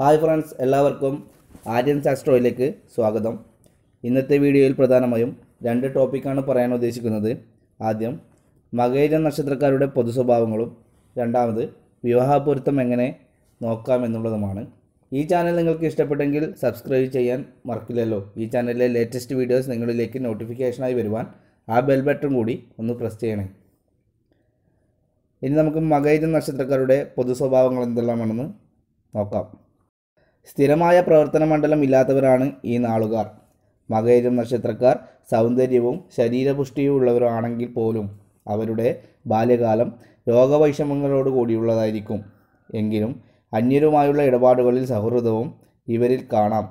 hi friends എല്ലാവർക്കും ആര്യൻ സാസ്ട്രോയിലേക്ക് സ്വാഗതം ഇന്നത്തെ വീഡിയോയിൽ പ്രധാനമായും രണ്ട് ടോപ്പിക്കാണ് പറയാൻ ഉദ്ദേശിക്കുന്നത് ആദ്യം മകൈര നക്ഷത്രക്കാരുടെ പൊതു സ്വഭാവങ്ങളും രണ്ടാമത് വിവാഹപൊരുത്തം എങ്ങനെ നോക്കാം എന്നുള്ളതുമാണ് ഈ ചാനൽ നിങ്ങൾക്ക് ഇഷ്ടപ്പെട്ടെങ്കിൽ സബ്സ്ക്രൈബ് ചെയ്യാൻ മറക്കില്ലല്ലോ ഈ ചാനലിലെ ലേറ്റസ്റ്റ് വീഡിയോസ് നിങ്ങളിലേക്ക് നോട്ടിഫിക്കേഷനായി വരുവാൻ ആ ബെൽ ബട്ടൺ കൂടി ഒന്ന് പ്രസ് ചെയ്യണേ ഇനി നമുക്ക് മകൈര നക്ഷത്രക്കാരുടെ പൊതു സ്വഭാവങ്ങൾ എന്തെല്ലാമാണെന്ന് നോക്കാം സ്ഥിരമായ പ്രവർത്തന മണ്ഡലം ഇല്ലാത്തവരാണ് ഈ നാളുകാർ മകേരം നക്ഷത്രക്കാർ സൗന്ദര്യവും ശരീരപുഷ്ടിയും ഉള്ളവരാണെങ്കിൽ പോലും അവരുടെ ബാല്യകാലം രോഗവൈഷമ്യങ്ങളോട് കൂടിയുള്ളതായിരിക്കും എങ്കിലും അന്യരുമായുള്ള ഇടപാടുകളിൽ സൗഹൃദവും ഇവരിൽ കാണാം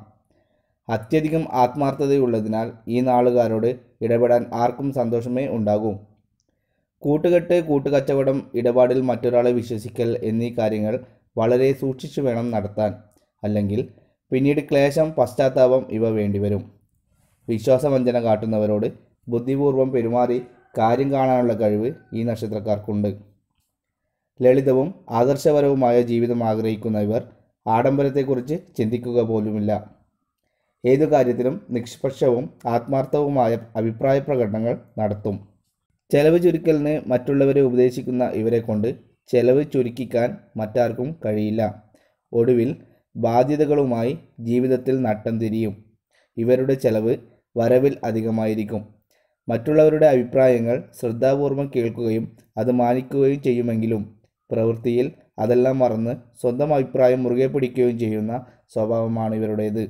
അത്യധികം ആത്മാർത്ഥതയുള്ളതിനാൽ ഈ നാളുകാരോട് ഇടപെടാൻ ആർക്കും സന്തോഷമേ ഉണ്ടാകൂ കൂട്ടുകെട്ട് കൂട്ടുകച്ചവടം ഇടപാടിൽ മറ്റൊരാളെ വിശ്വസിക്കൽ എന്നീ കാര്യങ്ങൾ വളരെ സൂക്ഷിച്ചു വേണം നടത്താൻ അല്ലെങ്കിൽ പിന്നീട് ക്ലേശം പശ്ചാത്താപം ഇവ വേണ്ടിവരും വിശ്വാസവഞ്ചന കാട്ടുന്നവരോട് ബുദ്ധിപൂർവം പെരുമാറി കാര്യം കാണാനുള്ള കഴിവ് ഈ നക്ഷത്രക്കാർക്കുണ്ട് ലളിതവും ആദർശപരവുമായ ജീവിതം ആഗ്രഹിക്കുന്ന ഇവർ ആഡംബരത്തെക്കുറിച്ച് ചിന്തിക്കുക പോലുമില്ല ഏതു കാര്യത്തിലും നിഷ്പക്ഷവും ആത്മാർത്ഥവുമായ അഭിപ്രായ പ്രകടനങ്ങൾ നടത്തും ചെലവ് ചുരുക്കലിന് മറ്റുള്ളവരെ ഉപദേശിക്കുന്ന ഇവരെ കൊണ്ട് ചെലവ് ചുരുക്കിക്കാൻ മറ്റാർക്കും കഴിയില്ല ഒടുവിൽ ബാധ്യതകളുമായി ജീവിതത്തിൽ നട്ടം തിരിയും ഇവരുടെ ചെലവ് വരവിൽ അധികമായിരിക്കും മറ്റുള്ളവരുടെ അഭിപ്രായങ്ങൾ ശ്രദ്ധാപൂർവം കേൾക്കുകയും അത് മാനിക്കുകയും ചെയ്യുമെങ്കിലും പ്രവൃത്തിയിൽ അതെല്ലാം മറന്ന് സ്വന്തം അഭിപ്രായം മുറുകെ പിടിക്കുകയും ചെയ്യുന്ന സ്വഭാവമാണ് ഇവരുടേത്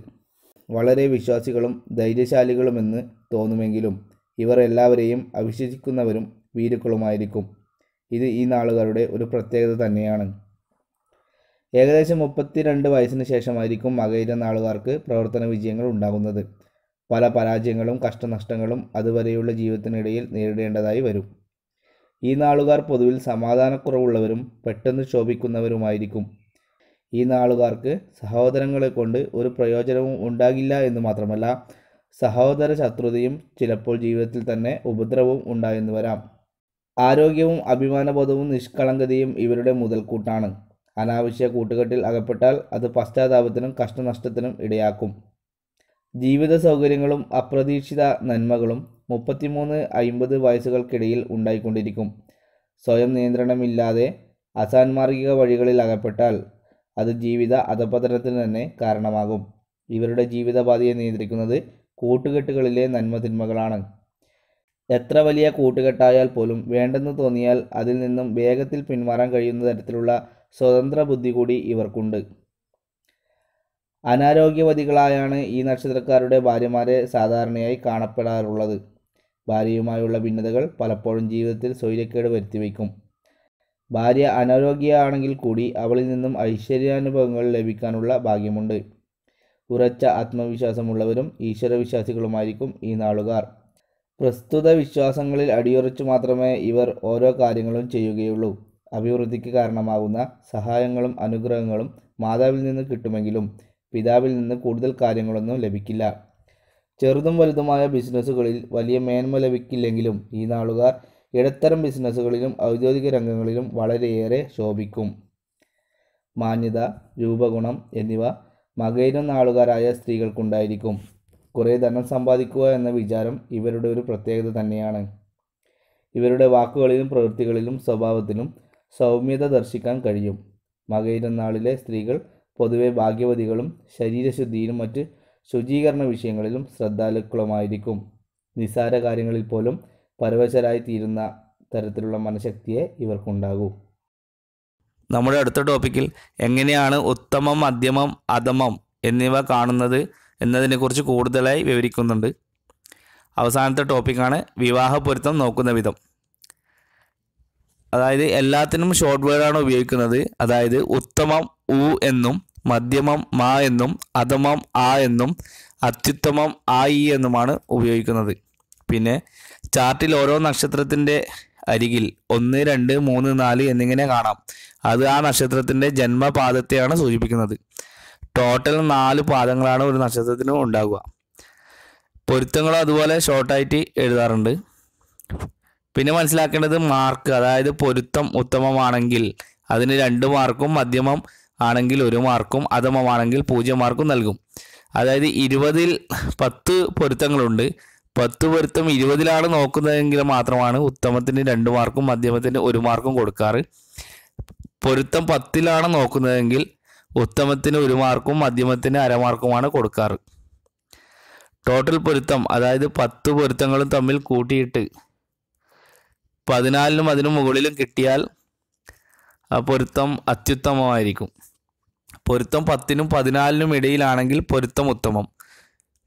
വളരെ വിശ്വാസികളും ധൈര്യശാലികളുമെന്ന് തോന്നുമെങ്കിലും ഇവർ എല്ലാവരെയും അവിശ്വസിക്കുന്നവരും വീരുക്കളുമായിരിക്കും ഇത് ഈ നാളുകാരുടെ ഒരു പ്രത്യേകത തന്നെയാണ് ഏകദേശം മുപ്പത്തി രണ്ട് വയസ്സിന് ശേഷമായിരിക്കും മകയിര നാളുകാർക്ക് പ്രവർത്തന വിജയങ്ങൾ ഉണ്ടാകുന്നത് പല പരാജയങ്ങളും കഷ്ടനഷ്ടങ്ങളും അതുവരെയുള്ള ജീവിതത്തിനിടയിൽ നേരിടേണ്ടതായി വരും ഈ നാളുകാർ പൊതുവിൽ സമാധാനക്കുറവുള്ളവരും പെട്ടെന്ന് ക്ഷോഭിക്കുന്നവരുമായിരിക്കും ഈ നാളുകാർക്ക് സഹോദരങ്ങളെ കൊണ്ട് ഒരു പ്രയോജനവും ഉണ്ടാകില്ല എന്ന് മാത്രമല്ല സഹോദര ശത്രുതയും ചിലപ്പോൾ ജീവിതത്തിൽ തന്നെ ഉപദ്രവവും ഉണ്ടായെന്ന് വരാം ആരോഗ്യവും അഭിമാനബോധവും നിഷ്കളങ്കതയും ഇവരുടെ മുതൽക്കൂട്ടാണ് അനാവശ്യ കൂട്ടുകെട്ടിൽ അകപ്പെട്ടാൽ അത് പശ്ചാത്താപത്തിനും കഷ്ടനഷ്ടത്തിനും ഇടയാക്കും ജീവിത സൗകര്യങ്ങളും അപ്രതീക്ഷിത നന്മകളും മുപ്പത്തിമൂന്ന് അയിമ്പത് വയസ്സുകൾക്കിടയിൽ ഉണ്ടായിക്കൊണ്ടിരിക്കും സ്വയം നിയന്ത്രണമില്ലാതെ അസാൻമാർഗിക വഴികളിൽ അകപ്പെട്ടാൽ അത് ജീവിത അധപതനത്തിന് തന്നെ കാരണമാകും ഇവരുടെ ജീവിതപാതയെ നിയന്ത്രിക്കുന്നത് കൂട്ടുകെട്ടുകളിലെ നന്മതിന്മകളാണ് എത്ര വലിയ കൂട്ടുകെട്ടായാൽ പോലും വേണ്ടെന്ന് തോന്നിയാൽ അതിൽ നിന്നും വേഗത്തിൽ പിന്മാറാൻ കഴിയുന്ന തരത്തിലുള്ള സ്വതന്ത്ര ബുദ്ധി കൂടി ഇവർക്കുണ്ട് അനാരോഗ്യവതികളായാണ് ഈ നക്ഷത്രക്കാരുടെ ഭാര്യമാരെ സാധാരണയായി കാണപ്പെടാറുള്ളത് ഭാര്യയുമായുള്ള ഭിന്നതകൾ പലപ്പോഴും ജീവിതത്തിൽ സ്വൈര്യക്കേട് വരുത്തിവെക്കും ഭാര്യ അനാരോഗ്യമാണെങ്കിൽ കൂടി അവളിൽ നിന്നും ഐശ്വര്യാനുഭവങ്ങൾ ലഭിക്കാനുള്ള ഭാഗ്യമുണ്ട് ഉറച്ച ആത്മവിശ്വാസമുള്ളവരും ഈശ്വരവിശ്വാസികളുമായിരിക്കും ഈ നാളുകാർ പ്രസ്തുത വിശ്വാസങ്ങളിൽ അടിയുറച്ചു മാത്രമേ ഇവർ ഓരോ കാര്യങ്ങളും ചെയ്യുകയുള്ളൂ അഭിവൃദ്ധിക്ക് കാരണമാകുന്ന സഹായങ്ങളും അനുഗ്രഹങ്ങളും മാതാവിൽ നിന്ന് കിട്ടുമെങ്കിലും പിതാവിൽ നിന്ന് കൂടുതൽ കാര്യങ്ങളൊന്നും ലഭിക്കില്ല ചെറുതും വലുതുമായ ബിസിനസ്സുകളിൽ വലിയ മേന്മ ലഭിക്കില്ലെങ്കിലും ഈ നാളുകാർ ഇടത്തരം ബിസിനസ്സുകളിലും ഔദ്യോഗിക രംഗങ്ങളിലും വളരെയേറെ ശോഭിക്കും മാന്യത രൂപഗുണം എന്നിവ മകയിലും നാളുകാരായ സ്ത്രീകൾക്കുണ്ടായിരിക്കും കുറേ ധനം സമ്പാദിക്കുക എന്ന വിചാരം ഇവരുടെ ഒരു പ്രത്യേകത തന്നെയാണ് ഇവരുടെ വാക്കുകളിലും പ്രവൃത്തികളിലും സ്വഭാവത്തിലും സൗമ്യത ദർശിക്കാൻ കഴിയും മകയിരനാളിലെ സ്ത്രീകൾ പൊതുവെ ഭാഗ്യവതികളും ശരീരശുദ്ധിയിലും മറ്റ് ശുചീകരണ വിഷയങ്ങളിലും ശ്രദ്ധാലുക്കളുമായിരിക്കും നിസ്സാര കാര്യങ്ങളിൽ പോലും പരവശരായി തീരുന്ന തരത്തിലുള്ള മനഃശക്തിയെ ഇവർക്കുണ്ടാകൂ നമ്മുടെ അടുത്ത ടോപ്പിക്കിൽ എങ്ങനെയാണ് ഉത്തമം മധ്യമം അധമം എന്നിവ കാണുന്നത് എന്നതിനെക്കുറിച്ച് കൂടുതലായി വിവരിക്കുന്നുണ്ട് അവസാനത്തെ ടോപ്പിക്കാണ് വിവാഹ പൊരുത്തം നോക്കുന്ന വിധം അതായത് എല്ലാത്തിനും ഷോർട്ട് വേർഡാണ് ഉപയോഗിക്കുന്നത് അതായത് ഉത്തമം ഉ എന്നും മധ്യമം മാ എന്നും അധമം ആ എന്നും അത്യുത്തമം ആ ഇ എന്നുമാണ് ഉപയോഗിക്കുന്നത് പിന്നെ ചാർട്ടിൽ ഓരോ നക്ഷത്രത്തിൻ്റെ അരികിൽ ഒന്ന് രണ്ട് മൂന്ന് നാല് എന്നിങ്ങനെ കാണാം അത് ആ നക്ഷത്രത്തിൻ്റെ ജന്മപാദത്തെയാണ് സൂചിപ്പിക്കുന്നത് ടോട്ടൽ നാല് പാദങ്ങളാണ് ഒരു നക്ഷത്രത്തിനും ഉണ്ടാകുക പൊരുത്തങ്ങളും അതുപോലെ ഷോർട്ടായിട്ട് എഴുതാറുണ്ട് പിന്നെ മനസ്സിലാക്കേണ്ടത് മാർക്ക് അതായത് പൊരുത്തം ഉത്തമമാണെങ്കിൽ അതിന് രണ്ട് മാർക്കും മധ്യമം ആണെങ്കിൽ ഒരു മാർക്കും അധമമാണെങ്കിൽ പൂജ്യം മാർക്കും നൽകും അതായത് ഇരുപതിൽ പത്ത് പൊരുത്തങ്ങളുണ്ട് പത്ത് പൊരുത്തം ഇരുപതിലാണ് നോക്കുന്നതെങ്കിൽ മാത്രമാണ് ഉത്തമത്തിന് രണ്ട് മാർക്കും മധ്യമത്തിന് ഒരു മാർക്കും കൊടുക്കാറ് പൊരുത്തം പത്തിലാണ് നോക്കുന്നതെങ്കിൽ ഉത്തമത്തിന് ഒരു മാർക്കും മധ്യമത്തിന് അരമാർക്കുമാണ് കൊടുക്കാറ് ടോട്ടൽ പൊരുത്തം അതായത് പത്ത് പൊരുത്തങ്ങളും തമ്മിൽ കൂട്ടിയിട്ട് പതിനാലിനും അതിനു മുകളിലും കിട്ടിയാൽ ആ പൊരുത്തം അത്യുത്തമമായിരിക്കും പൊരുത്തം പത്തിനും പതിനാലിനും ഇടയിലാണെങ്കിൽ പൊരുത്തം ഉത്തമം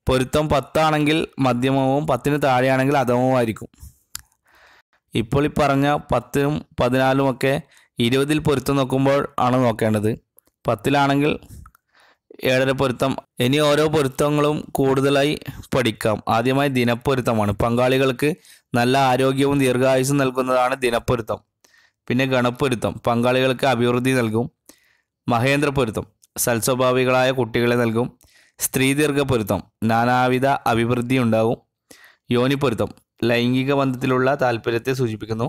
പൊരുത്തം പത്താണെങ്കിൽ മധ്യമവും പത്തിന് താഴെയാണെങ്കിൽ അധമവുമായിരിക്കും ഇപ്പോൾ ഈ പറഞ്ഞ പത്തിനും പതിനാലുമൊക്കെ ഇരുപതിൽ പൊരുത്തം നോക്കുമ്പോൾ ആണ് നോക്കേണ്ടത് പത്തിലാണെങ്കിൽ ഏഴര പൊരുത്തം ഇനി ഓരോ പൊരുത്തങ്ങളും കൂടുതലായി പഠിക്കാം ആദ്യമായി ദിനപ്പൊരുത്തമാണ് പങ്കാളികൾക്ക് നല്ല ആരോഗ്യവും ദീർഘായുസും നൽകുന്നതാണ് ദിനപ്പൊരുത്തം പിന്നെ ഗണപ്പൊരുത്തം പങ്കാളികൾക്ക് അഭിവൃദ്ധി നൽകും മഹേന്ദ്രപ്പൊരുത്തം സൽസ്വഭാവികളായ കുട്ടികളെ നൽകും സ്ത്രീ ദീർഘപ്പൊരുത്തം നാനാവിധ അഭിവൃദ്ധി ഉണ്ടാകും യോനിപ്പൊരുത്തം ലൈംഗിക ബന്ധത്തിലുള്ള താല്പര്യത്തെ സൂചിപ്പിക്കുന്നു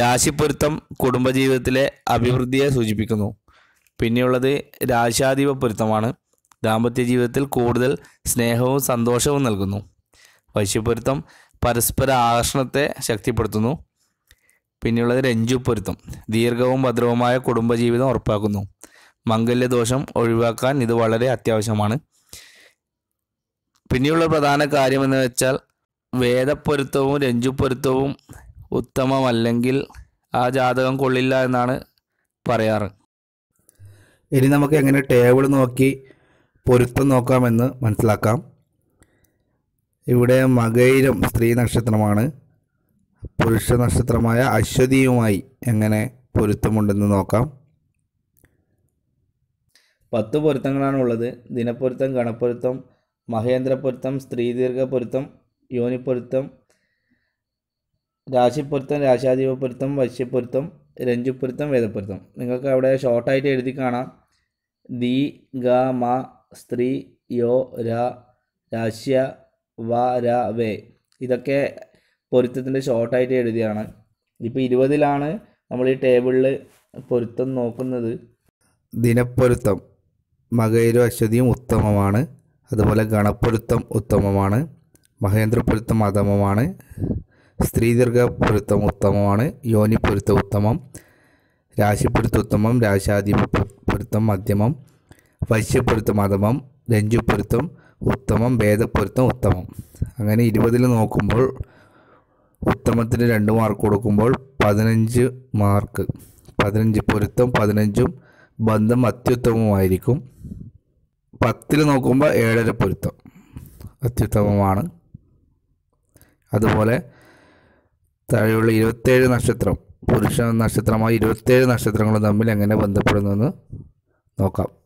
രാശിപ്പൊരുത്തം കുടുംബജീവിതത്തിലെ അഭിവൃദ്ധിയെ സൂചിപ്പിക്കുന്നു പിന്നെയുള്ളത് രാശാധിപ പൊരുത്തമാണ് ദാമ്പത്യ ജീവിതത്തിൽ കൂടുതൽ സ്നേഹവും സന്തോഷവും നൽകുന്നു വശ്യപൊരുത്തം പരസ്പര ആകർഷണത്തെ ശക്തിപ്പെടുത്തുന്നു പിന്നെയുള്ളത് പൊരുത്തം ദീർഘവും ഭദ്രവുമായ കുടുംബജീവിതം ഉറപ്പാക്കുന്നു മംഗല്യദോഷം ഒഴിവാക്കാൻ ഇത് വളരെ അത്യാവശ്യമാണ് പിന്നെയുള്ള പ്രധാന കാര്യം എന്ന് വെച്ചാൽ വേദപ്പൊരുത്തവും രഞ്ജുപ്പൊരുത്തവും ഉത്തമമല്ലെങ്കിൽ ആ ജാതകം കൊള്ളില്ല എന്നാണ് പറയാറ് ഇനി നമുക്ക് എങ്ങനെ ടേബിൾ നോക്കി പൊരുത്തം നോക്കാമെന്ന് മനസ്സിലാക്കാം ഇവിടെ മകൈരം സ്ത്രീ നക്ഷത്രമാണ് പുരുഷ നക്ഷത്രമായ അശ്വതിയുമായി എങ്ങനെ പൊരുത്തമുണ്ടെന്ന് നോക്കാം പത്ത് പൊരുത്തങ്ങളാണ് ഉള്ളത് ദിനപ്പൊരുത്തം ഗണപ്പൊരുത്തം മഹേന്ദ്രപൊരുത്തം സ്ത്രീദീർഘ പൊരുത്തം യോനിപ്പൊരുത്തം രാശിപ്പൊരുത്തം പൊരുത്തം വശ്യപ്പൊരുത്തം രഞ്ജുപ്പൊരുത്തം വേദപ്പൊരുത്തം നിങ്ങൾക്ക് അവിടെ ഷോർട്ടായിട്ട് എഴുതി കാണാം ദി ഗ മ സ്ത്രീ യോ ര രാശ്യ വ വേ ഇതൊക്കെ പൊരുത്തത്തിൻ്റെ ഷോർട്ടായിട്ട് എഴുതിയാണ് ഇപ്പോൾ ഇരുപതിലാണ് നമ്മൾ ഈ ടേബിളിൽ പൊരുത്തം നോക്കുന്നത് ദിനപ്പൊരുത്തം മകയിലും അശ്വതിയും ഉത്തമമാണ് അതുപോലെ ഗണപ്പൊരുത്തം ഉത്തമമാണ് മഹേന്ദ്രപ്പൊരുത്തം അധമമാണ് സ്ത്രീദീർഘ പൊരുത്തം ഉത്തമമാണ് യോനിപ്പൊരുത്തം ഉത്തമം രാശിപ്പൊരുത്തം ഉത്തമം രാശാധിപൊരുത്തം മധ്യമം വൈശ്യപ്പൊരുത്തം അധമം രഞ്ജുപ്പൊരുത്തം ഉത്തമം ഭേദപ്പൊരുത്തം ഉത്തമം അങ്ങനെ ഇരുപതിൽ നോക്കുമ്പോൾ ഉത്തമത്തിന് രണ്ട് മാർക്ക് കൊടുക്കുമ്പോൾ പതിനഞ്ച് മാർക്ക് പതിനഞ്ച് പൊരുത്തം പതിനഞ്ചും ബന്ധം അത്യുത്തമമായിരിക്കും പത്തിൽ നോക്കുമ്പോൾ ഏഴര പൊരുത്തം അത്യുത്തമമാണ് അതുപോലെ താഴെയുള്ള ഇരുപത്തേഴ് നക്ഷത്രം പുരുഷ നക്ഷത്രമായ ഇരുപത്തേഴ് നക്ഷത്രങ്ങൾ തമ്മിൽ എങ്ങനെ ബന്ധപ്പെടുന്നു എന്ന് നോക്കാം